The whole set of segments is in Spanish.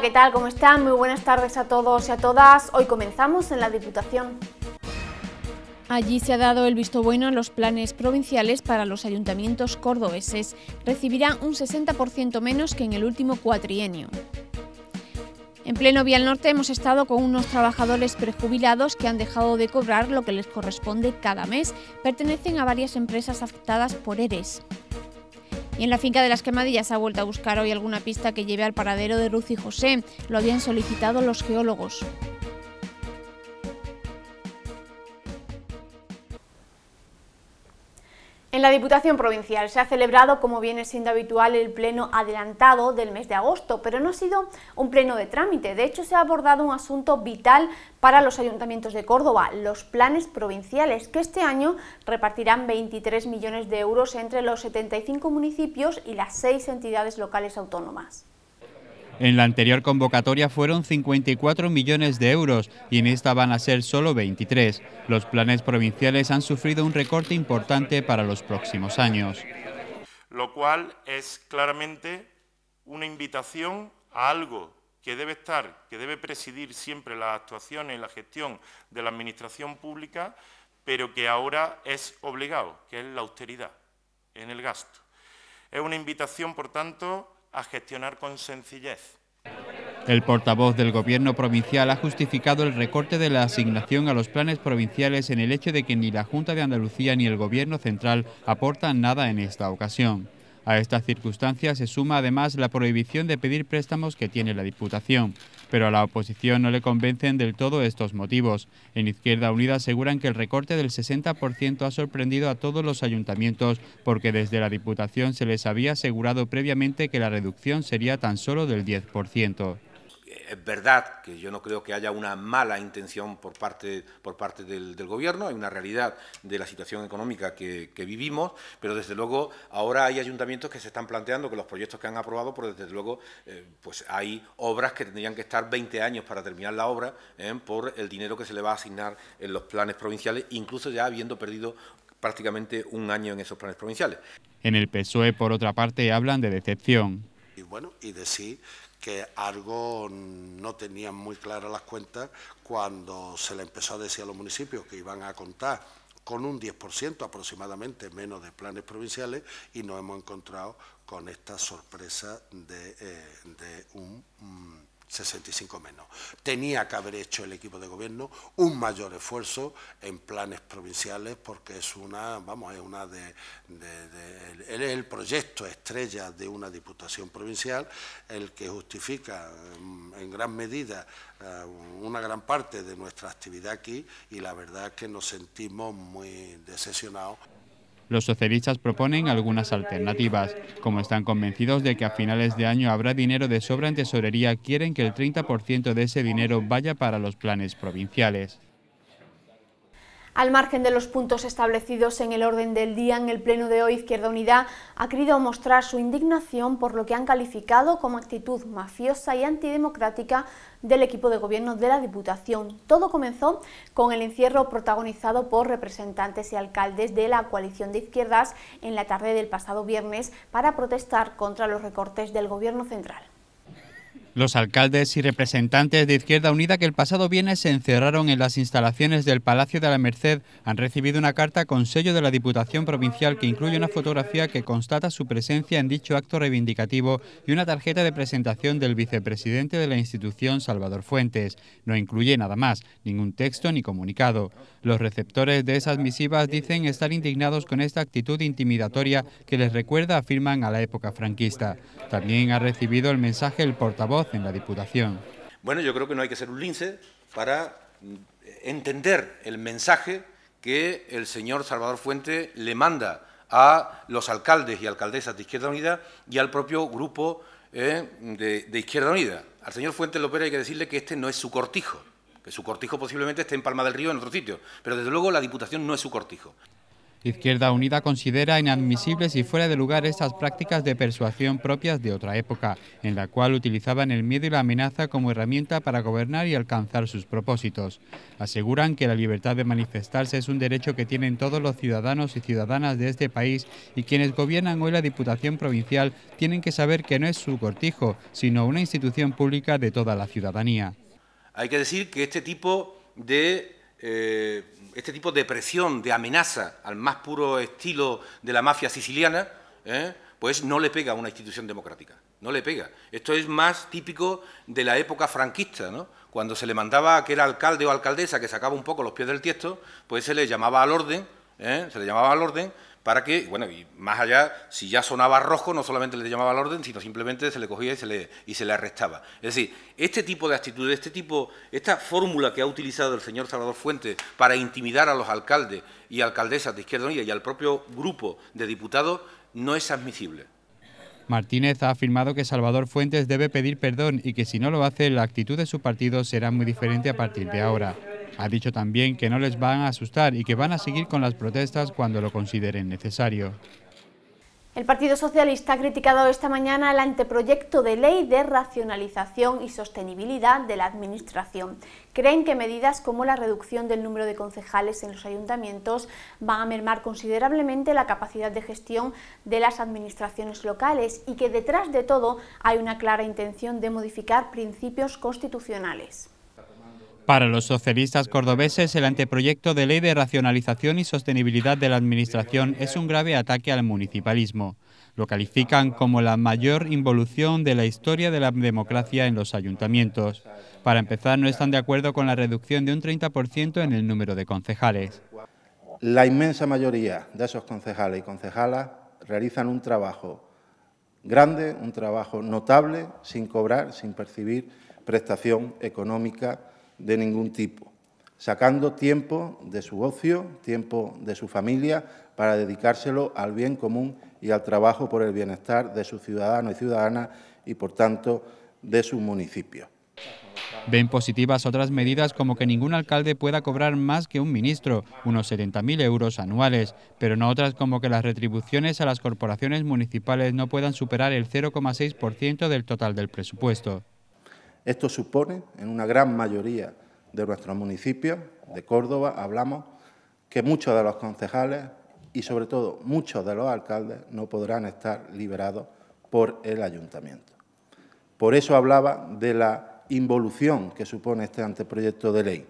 ¿qué tal? ¿Cómo están? Muy buenas tardes a todos y a todas. Hoy comenzamos en la Diputación. Allí se ha dado el visto bueno a los planes provinciales para los ayuntamientos cordobeses. Recibirán un 60% menos que en el último cuatrienio. En pleno Vial Norte hemos estado con unos trabajadores prejubilados que han dejado de cobrar lo que les corresponde cada mes. Pertenecen a varias empresas afectadas por ERES. Y en la finca de las quemadillas ha vuelto a buscar hoy alguna pista que lleve al paradero de Ruth y José. Lo habían solicitado los geólogos. En la Diputación Provincial se ha celebrado, como viene siendo habitual, el pleno adelantado del mes de agosto, pero no ha sido un pleno de trámite. De hecho, se ha abordado un asunto vital para los ayuntamientos de Córdoba, los planes provinciales, que este año repartirán 23 millones de euros entre los 75 municipios y las seis entidades locales autónomas. En la anterior convocatoria fueron 54 millones de euros y en esta van a ser solo 23. Los planes provinciales han sufrido un recorte importante para los próximos años. Lo cual es claramente una invitación a algo que debe estar, que debe presidir siempre las actuaciones y la gestión de la Administración pública, pero que ahora es obligado, que es la austeridad en el gasto. Es una invitación, por tanto, a gestionar con sencillez. El portavoz del Gobierno provincial ha justificado el recorte de la asignación a los planes provinciales en el hecho de que ni la Junta de Andalucía ni el Gobierno central aportan nada en esta ocasión. A estas circunstancias se suma además la prohibición de pedir préstamos que tiene la Diputación. Pero a la oposición no le convencen del todo estos motivos. En Izquierda Unida aseguran que el recorte del 60% ha sorprendido a todos los ayuntamientos porque desde la Diputación se les había asegurado previamente que la reducción sería tan solo del 10% es verdad que yo no creo que haya una mala intención por parte, por parte del, Gobierno, hay una realidad de la situación económica que, vivimos, pero desde luego ahora hay ayuntamientos que se están planteando que los proyectos que han aprobado, pues desde luego eh, pues hay obras que tendrían que estar 20 años para terminar la obra eh, por el dinero que se le va a asignar en los planes provinciales, incluso ya habiendo perdido prácticamente un año en esos planes provinciales. En el PSOE, por otra parte, hablan de decepción. Y bueno, y de sí que algo no tenían muy claras las cuentas cuando se le empezó a decir a los municipios que iban a contar con un 10% aproximadamente menos de planes provinciales y nos hemos encontrado con esta sorpresa de, eh, de un mm, 65 menos. Tenía que haber hecho el equipo de gobierno un mayor esfuerzo en planes provinciales porque es una, vamos, es una de, de, el, proyecto estrella de una diputación provincial, el que justifica mm, en, gran medida eh, una gran parte de nuestra actividad aquí y la verdad que nos sentimos muy decepcionados. Los socialistas proponen algunas alternativas. Como están convencidos de que a finales de año habrá dinero de sobra en tesorería, quieren que el 30% de ese dinero vaya para los planes provinciales. Al margen de los puntos establecidos en el orden del día, en el pleno de hoy Izquierda Unida ha querido mostrar su indignación por lo que han calificado como actitud mafiosa y antidemocrática del equipo de gobierno de la Diputación. Todo comenzó con el encierro protagonizado por representantes y alcaldes de la coalición de izquierdas en la tarde del pasado viernes para protestar contra los recortes del Gobierno central. Los alcaldes y representantes de Izquierda Unida que el pasado viernes se encerraron en las instalaciones del Palacio de la Merced han recibido una carta con sello de la Diputación Provincial que incluye una fotografía que constata su presencia en dicho acto reivindicativo y una tarjeta de presentación del vicepresidente de la institución, Salvador Fuentes. No incluye nada más, ningún texto ni comunicado. Los receptores de esas misivas dicen estar indignados con esta actitud intimidatoria que les recuerda, afirman, a la época franquista. También ha recibido el mensaje el portavoz en la Diputación. Bueno, yo creo que no hay que ser un lince para entender el mensaje que el señor Salvador Fuente le manda a los alcaldes y alcaldesas de Izquierda Unida y al propio grupo eh, de, Izquierda Unida. Al señor Fuentes López hay que decirle que este no es su cortijo, que su cortijo posiblemente esté en Palma del Río en otro sitio, pero desde luego la Diputación no es su cortijo. Izquierda Unida considera inadmisibles y fuera de lugar estas prácticas de persuasión propias de otra época, en la cual utilizaban el miedo y la amenaza como herramienta para gobernar y alcanzar sus propósitos. Aseguran que la libertad de manifestarse es un derecho que tienen todos los ciudadanos y ciudadanas de este país y quienes gobiernan hoy la Diputación Provincial tienen que saber que no es su cortijo, sino una institución pública de toda la ciudadanía. Hay que decir que este tipo de eh, este tipo de presión, de amenaza al más puro estilo de la mafia siciliana, ¿eh? pues no le pega a una institución democrática, no le pega. Esto es más típico de la época franquista, ¿no? cuando se le mandaba a aquel alcalde o alcaldesa que sacaba un poco los pies del tiesto, pues se le llamaba al orden, ¿eh? se le llamaba al orden para que, bueno, y más allá, si ya sonaba rojo, no solamente le llamaba al orden, sino simplemente se le cogía y se le, y se le arrestaba. Es decir, este tipo de actitudes, este tipo, esta fórmula que ha utilizado el señor Salvador Fuentes para intimidar a los alcaldes y alcaldesas de Izquierda Unida y al propio grupo de diputados, no es admisible. Martínez ha afirmado que Salvador Fuentes debe pedir perdón y que si no lo hace, la actitud de su partido será muy diferente a partir de ahora. Ha dicho también que no les van a asustar y que van a seguir con las protestas cuando lo consideren necesario. El Partido Socialista ha criticado esta mañana el anteproyecto de ley de racionalización y sostenibilidad de la Administración. Creen que medidas como la reducción del número de concejales en los ayuntamientos van a mermar considerablemente la capacidad de gestión de las administraciones locales y que detrás de todo hay una clara intención de modificar principios constitucionales. Para los socialistas cordobeses, el anteproyecto de ley de racionalización y sostenibilidad de la Administración es un grave ataque al municipalismo. Lo califican como la mayor involución de la historia de la democracia en los ayuntamientos. Para empezar, no están de acuerdo con la reducción de un 30% en el número de concejales. La inmensa mayoría de esos concejales y concejalas realizan un trabajo grande, un trabajo notable, sin cobrar, sin percibir prestación económica de ningún tipo, sacando tiempo de su ocio, tiempo de su familia, para dedicárselo al bien común y al trabajo por el bienestar de sus ciudadanos y ciudadanas y, por tanto, de su municipio". Ven positivas otras medidas como que ningún alcalde pueda cobrar más que un ministro, unos 70.000 euros anuales, pero no otras como que las retribuciones a las corporaciones municipales no puedan superar el 0,6% del total del presupuesto. Esto supone, en una gran mayoría de nuestros municipios, de Córdoba, hablamos que muchos de los concejales y, sobre todo, muchos de los alcaldes no podrán estar liberados por el ayuntamiento. Por eso hablaba de la involución que supone este anteproyecto de ley,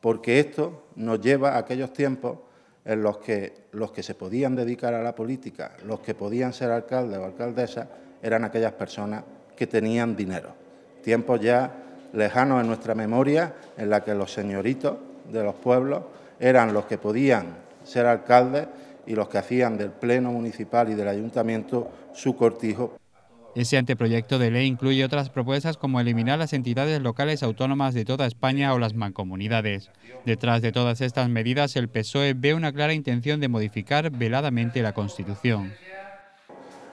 porque esto nos lleva a aquellos tiempos en los que los que se podían dedicar a la política, los que podían ser alcaldes o alcaldesas, eran aquellas personas que tenían dinero tiempos ya lejanos en nuestra memoria, en la que los señoritos de los pueblos eran los que podían ser alcaldes y los que hacían del Pleno Municipal y del Ayuntamiento su cortijo. Ese anteproyecto de ley incluye otras propuestas como eliminar las entidades locales autónomas de toda España o las mancomunidades. Detrás de todas estas medidas, el PSOE ve una clara intención de modificar veladamente la Constitución.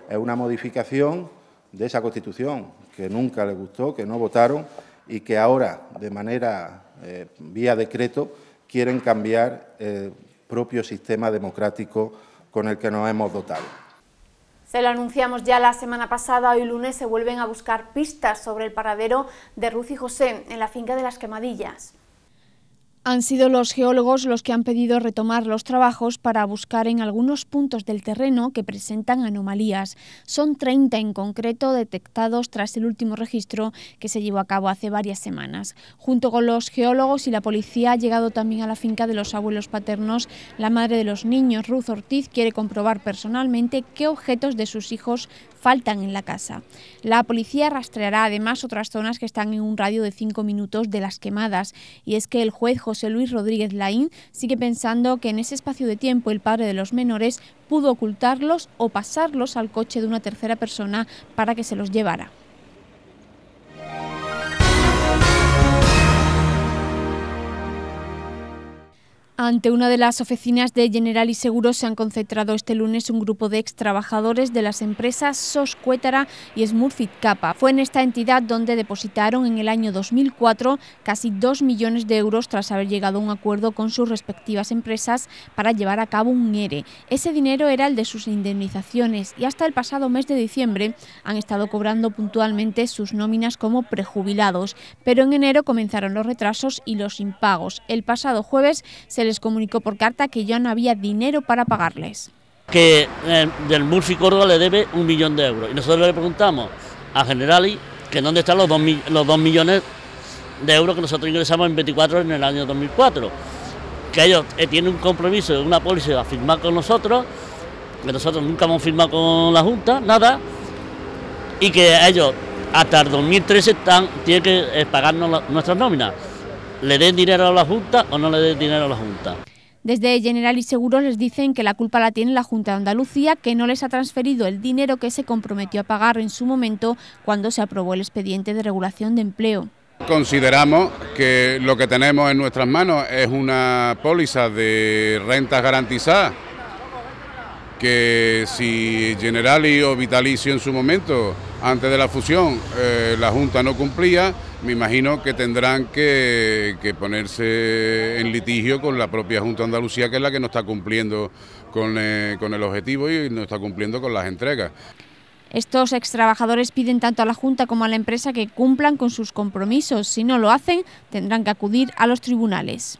Es una modificación de esa Constitución que nunca les gustó, que no votaron y que ahora, de manera eh, vía decreto, quieren cambiar el propio sistema democrático con el que nos hemos dotado. Se lo anunciamos ya la semana pasada, hoy lunes se vuelven a buscar pistas sobre el paradero de Ruth y José en la finca de Las Quemadillas. Han sido los geólogos los que han pedido retomar los trabajos para buscar en algunos puntos del terreno que presentan anomalías. Son 30 en concreto detectados tras el último registro que se llevó a cabo hace varias semanas. Junto con los geólogos y la policía ha llegado también a la finca de los abuelos paternos. La madre de los niños, Ruth Ortiz, quiere comprobar personalmente qué objetos de sus hijos faltan en la casa. La policía rastreará además otras zonas que están en un radio de cinco minutos de las quemadas y es que el juez José Luis Rodríguez Laín sigue pensando que en ese espacio de tiempo el padre de los menores pudo ocultarlos o pasarlos al coche de una tercera persona para que se los llevara. Ante una de las oficinas de General y Seguros se han concentrado este lunes un grupo de ex trabajadores de las empresas SOS Cuétara y Smurfit Kappa. Fue en esta entidad donde depositaron en el año 2004 casi 2 millones de euros tras haber llegado a un acuerdo con sus respectivas empresas para llevar a cabo un ERE. E. Ese dinero era el de sus indemnizaciones y hasta el pasado mes de diciembre han estado cobrando puntualmente sus nóminas como prejubilados, pero en enero comenzaron los retrasos y los impagos. El pasado jueves se les comunicó por carta que ya no había dinero para pagarles. Que el, eh, del Murphy Córdoba le debe un millón de euros. Y nosotros le preguntamos a Generali que dónde están los dos, los millones de euros que nosotros ingresamos en 24 en el año 2004. Que ellos eh, tienen un compromiso, una póliza a firmar con nosotros, que nosotros nunca hemos firmado con la Junta, nada, y que ellos hasta el 2013 están, tienen que eh, pagarnos nuestras nóminas le den dinero a la Junta o no le den dinero a la Junta. Desde General y Seguros les dicen que la culpa la tiene la Junta de Andalucía, que no les ha transferido el dinero que se comprometió a pagar en su momento cuando se aprobó el expediente de regulación de empleo. Consideramos que lo que tenemos en nuestras manos es una póliza de rentas garantizadas, que si Generali o Vitalicio en su momento antes de la fusión eh, la Junta no cumplía, me imagino que tendrán que, ponerse en litigio con la propia Junta de Andalucía, que es la que no está cumpliendo con, eh, con el objetivo y no está cumpliendo con las entregas. Estos extrabajadores piden tanto a la Junta como a la empresa que cumplan con sus compromisos. Si no lo hacen, tendrán que acudir a los tribunales.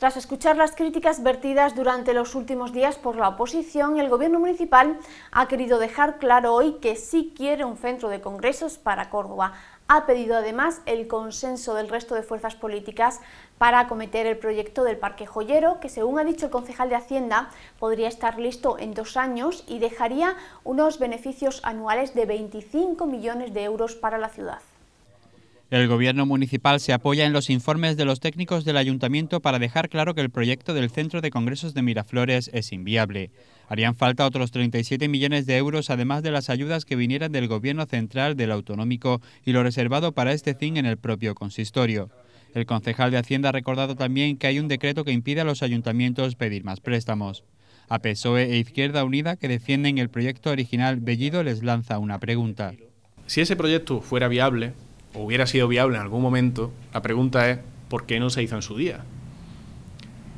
Tras escuchar las críticas vertidas durante los últimos días por la oposición, el Gobierno municipal ha querido dejar claro hoy que sí quiere un centro de congresos para Córdoba. Ha pedido además el consenso del resto de fuerzas políticas para acometer el proyecto del Parque Joyero, que según ha dicho el concejal de Hacienda, podría estar listo en dos años y dejaría unos beneficios anuales de 25 millones de euros para la ciudad. El gobierno municipal se apoya en los informes de los técnicos del ayuntamiento para dejar claro que el proyecto del Centro de Congresos de Miraflores es inviable. Harían falta otros 37 millones de euros, además de las ayudas que vinieran del gobierno central, del autonómico y lo reservado para este fin en el propio consistorio. El concejal de Hacienda ha recordado también que hay un decreto que impide a los ayuntamientos pedir más préstamos. A PSOE e Izquierda Unida, que defienden el proyecto original, Bellido les lanza una pregunta. Si ese proyecto fuera viable, hubiera sido viable en algún momento, la pregunta es ¿por qué no se hizo en su día?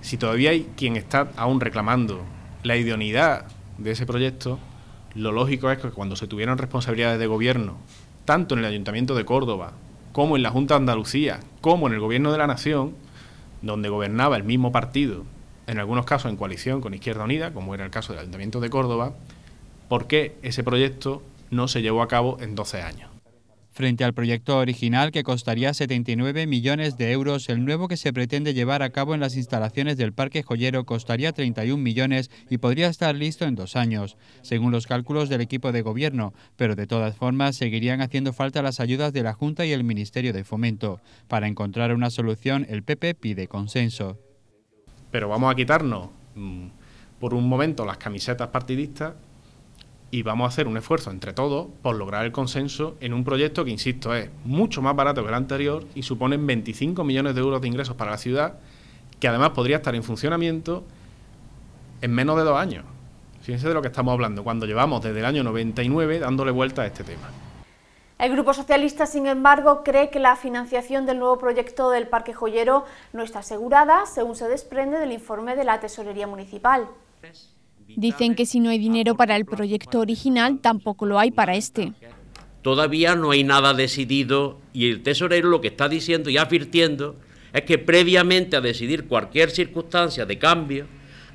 Si todavía hay quien está aún reclamando la idoneidad de ese proyecto, lo lógico es que cuando se tuvieron responsabilidades de gobierno, tanto en el Ayuntamiento de Córdoba, como en la Junta de Andalucía, como en el Gobierno de la Nación, donde gobernaba el mismo partido, en algunos casos en coalición con Izquierda Unida, como era el caso del Ayuntamiento de Córdoba, ¿por qué ese proyecto no se llevó a cabo en 12 años? Frente al proyecto original que costaría 79 millones de euros, el nuevo que se pretende llevar a cabo en las instalaciones del Parque Joyero costaría 31 millones y podría estar listo en dos años, según los cálculos del equipo de gobierno, pero de todas formas seguirían haciendo falta las ayudas de la Junta y el Ministerio de Fomento. Para encontrar una solución, el PP pide consenso. Pero vamos a quitarnos mm, por un momento las camisetas partidistas y vamos a hacer un esfuerzo entre todos por lograr el consenso en un proyecto que, insisto, es mucho más barato que el anterior y supone 25 millones de euros de ingresos para la ciudad, que además podría estar en funcionamiento en menos de dos años. Fíjense de lo que estamos hablando, cuando llevamos desde el año 99 dándole vuelta a este tema. El Grupo Socialista, sin embargo, cree que la financiación del nuevo proyecto del Parque Joyero no está asegurada, según se desprende del informe de la Tesorería Municipal. Dicen que si no hay dinero para el proyecto original, tampoco lo hay para este. Todavía no hay nada decidido y el tesorero lo que está diciendo y advirtiendo es que previamente a decidir cualquier circunstancia de cambio,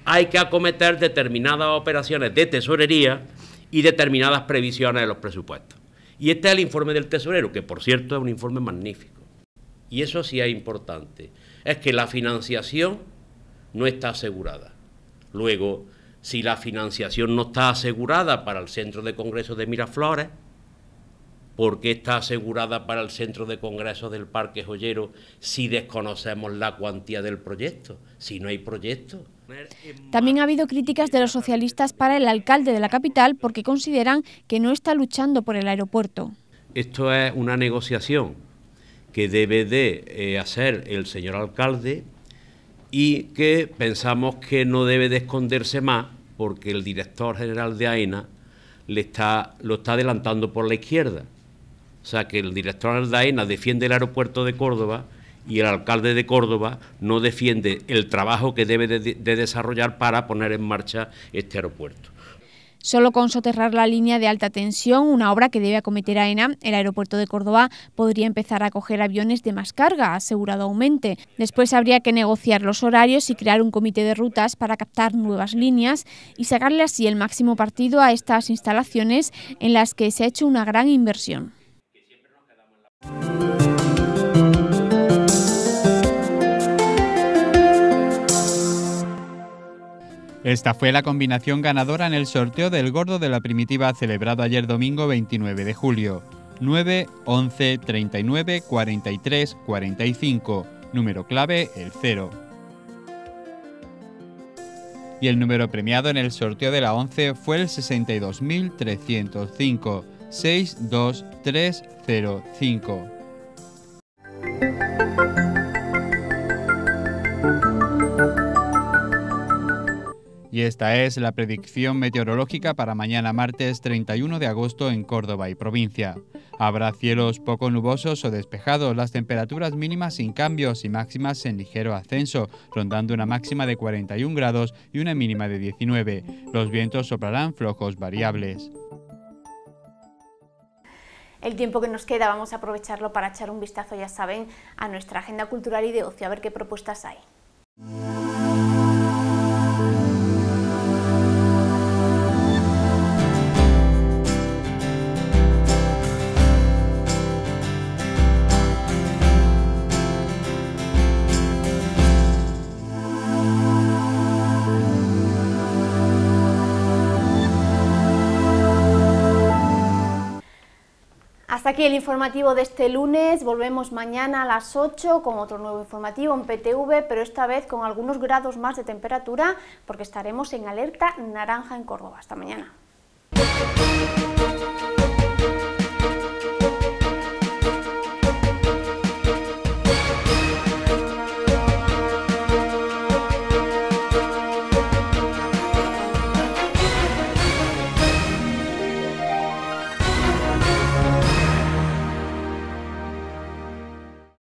hay que acometer determinadas operaciones de tesorería y determinadas previsiones de los presupuestos. Y este es el informe del tesorero, que por cierto es un informe magnífico. Y eso sí es importante, es que la financiación no está asegurada. Luego, si la financiación no está asegurada para el Centro de congreso de Miraflores, ¿por qué está asegurada para el Centro de congreso del Parque Joyero si desconocemos la cuantía del proyecto, si no hay proyecto? También ha habido críticas de los socialistas para el alcalde de la capital porque consideran que no está luchando por el aeropuerto. Esto es una negociación que debe de eh, hacer el señor alcalde y que pensamos que no debe de esconderse más porque el director general de AENA e lo está adelantando por la izquierda. O sea que el director general de AENA e defiende el aeropuerto de Córdoba y el alcalde de Córdoba no defiende el trabajo que debe de desarrollar para poner en marcha este aeropuerto. Solo con soterrar la línea de alta tensión, una obra que debe acometer AENA, el aeropuerto de Córdoba podría empezar a coger aviones de más carga, asegurado Aumente. Después habría que negociar los horarios y crear un comité de rutas para captar nuevas líneas y sacarle así el máximo partido a estas instalaciones en las que se ha hecho una gran inversión. Esta fue la combinación ganadora en el sorteo del Gordo de la Primitiva celebrado ayer domingo 29 de julio. 9, 11, 39, 43, 45. Número clave el 0. Y el número premiado en el sorteo de la 11 fue el 62305. 62305. Y esta es la predicción meteorológica para mañana martes 31 de agosto en Córdoba y provincia. Habrá cielos poco nubosos o despejados, las temperaturas mínimas sin cambios y máximas en ligero ascenso, rondando una máxima de 41 grados y una mínima de 19. Los vientos soplarán flojos variables. El tiempo que nos queda vamos a aprovecharlo para echar un vistazo, ya saben, a nuestra agenda cultural y de ocio, a ver qué propuestas hay. Hasta aquí el informativo de este lunes, volvemos mañana a las 8 con otro nuevo informativo en PTV, pero esta vez con algunos grados más de temperatura porque estaremos en alerta naranja en Córdoba. Hasta mañana.